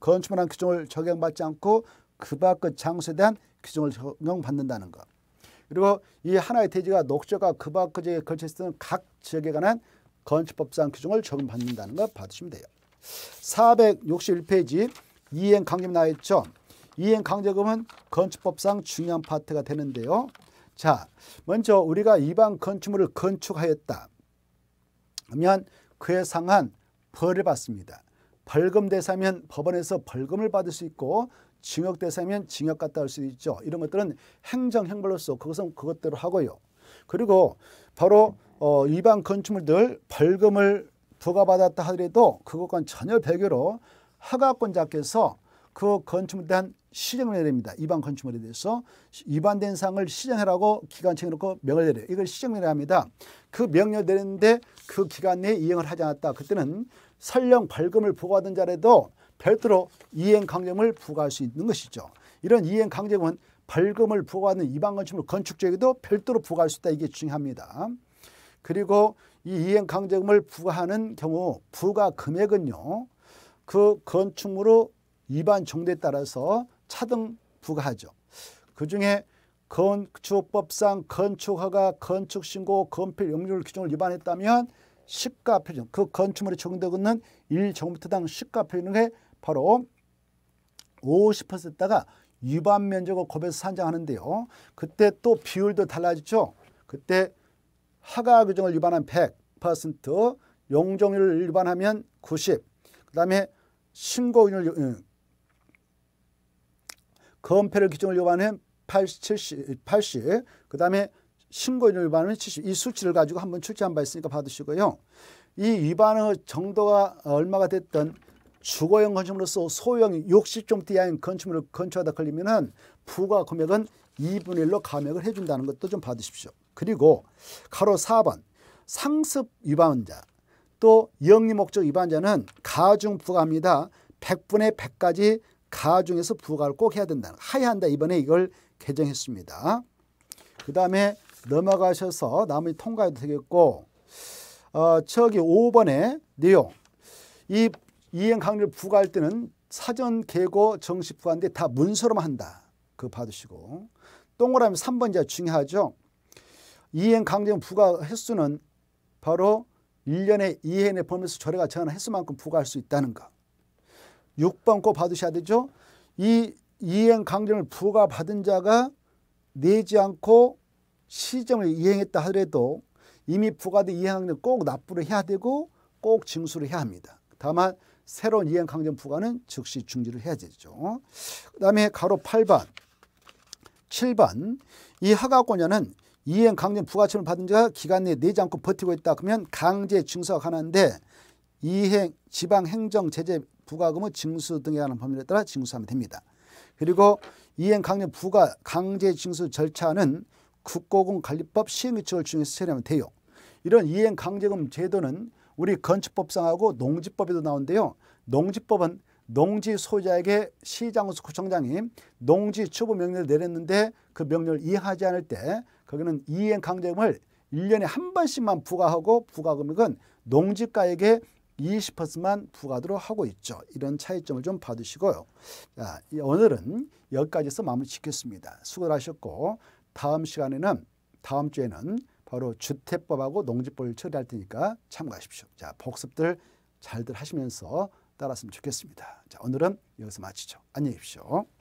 건축물한 규정을 적용받지 않고 그 밖의 장소에 대한 규정을 적용받는다는 것. 그리고 이 하나의 대지가 녹지가그 밖에 의지역 걸쳐 있는 각 지역에 관한 건축법상 규정을 적용받는다는 거받으시면 돼요. 461페이지 이행 강제금 나와 있죠. 이행 강제금은 건축법상 중요한 파트가 되는데요. 자, 먼저 우리가 이방 건축물을 건축하였다. 하면 그에 상한 벌을 받습니다. 벌금 대사면 법원에서 벌금을 받을 수 있고 징역 대사면 징역 갔다 올 수 있죠. 이런 것들은 행정 행벌로서 그것은 그것대로 하고요. 그리고 바로 어, 위반 건축물들 벌금을 부과받았다 하더라도 그것과는 전혀 별개로 허가권자께서 그 건축물에 대한 시정을 해야 됩니다. 위반 건축물에 대해서 위반된 사항을 시정하라고 기관청에 놓고 명을 내려요. 이걸 시정을 합니다. 그 명령 내리는데 그 기간 내에 이행을 하지 않았다. 그때는 설령 벌금을 부과하던 자라도 별도로 이행 강령을 부과할 수 있는 것이죠. 이런 이행 강령은 벌금을 부과하는 위반 건축물 건축주에게도 별도로 부과할 수 있다. 이게 중요합니다. 그리고 이 이행 강제금을 부과하는 경우 부과 금액은요. 그 건축물의 위반 정도에 따라서 차등 부과하죠. 그중에 건축법상 건축허가, 건축신고, 건필 영률 기준을 위반했다면 시가표준, 그건축물이 적용되고 있는 1제곱미터당 시가표준에 바로 50%가 위반 면적을 곱해서 산정하는데요. 그때 또 비율도 달라지죠. 그때 하가 규정을 위반한 100%, 용적률을 위반하면 90, 그 다음에 신고인을 건폐를 규정을 위반하면 80, 70, 80, 그 다음에 신고인을 위반하면 70. 이 수치를 가지고 한번 출제한 바 있으니까 받으시고요. 이 위반의 정도가 얼마가 됐든 주거용 건축물로서 소형 60종 이하인 건축물을 건축하다 걸리면은 부과 금액은 2분의 1로 감액을 해준다는 것도 좀 받으십시오. 그리고 가로 4번 상습 위반자 또 영리 목적 위반자는 가중 부과합니다. 100분의 100까지 가중에서 부과를 꼭 해야 된다. 하야 한다. 이번에 이걸 개정했습니다. 그 다음에 넘어가셔서 나머지 통과해도 되겠고 어, 저기 5번의 내용 이 이행 강의를 부과할 때는 사전 개고 정식 부과인데 다 문서로만 한다. 그거 받으시고 동그라미 3번자 중요하죠. 이행강제형 부과 횟수는 바로 1년에 이행 레퍼런서 조례가 정한 횟수만큼 부과할 수 있다는 것. 6번 꼭 받으셔야 되죠. 이 이행 강정을 부과받은 자가 내지 않고 시정을 이행했다 하더라도 이미 부과된 이행 강꼭 납부를 해야 되고 꼭 징수를 해야 합니다. 다만 새로운 이행 강정 부과는 즉시 중지를 해야 되죠. 그다음에 가로 8번, 7번 이 하가권자는 이행 강제 부과처분 받은 자가 기간 내에 내지 않고 버티고 있다 그러면 강제 징수가 가는데 이행 지방 행정 제재 부과금은 징수 등에 관한 법률에 따라 징수하면 됩니다. 그리고 이행 강제 부가 강제 징수 절차는 국고공 관리법 시행 규칙을 중에서 처리하면 돼요. 이런 이행 강제금 제도는 우리 건축법상하고 농지법에도 나온데요. 농지법은 농지 소유자에게 시장호수 구청장이 농지 추부 명령을 내렸는데 그 명령을 이해하지 않을 때 거기는 이행 강제금을 일년에한 번씩만 부과하고 부과금액은 농지가에게 20%만 부과도록 하 하고 있죠. 이런 차이점을 좀 봐두시고요. 자, 오늘은 여기까지서 마무리 짓겠습니다. 수고를 하셨고 다음 시간에는 다음 주에는 바로 주택법하고 농지법을 처리할 테니까 참고하십시오. 자, 복습들 잘들 하시면서 따랐으면 좋겠습니다. 자, 오늘은 여기서 마치죠. 안녕히 계십시오.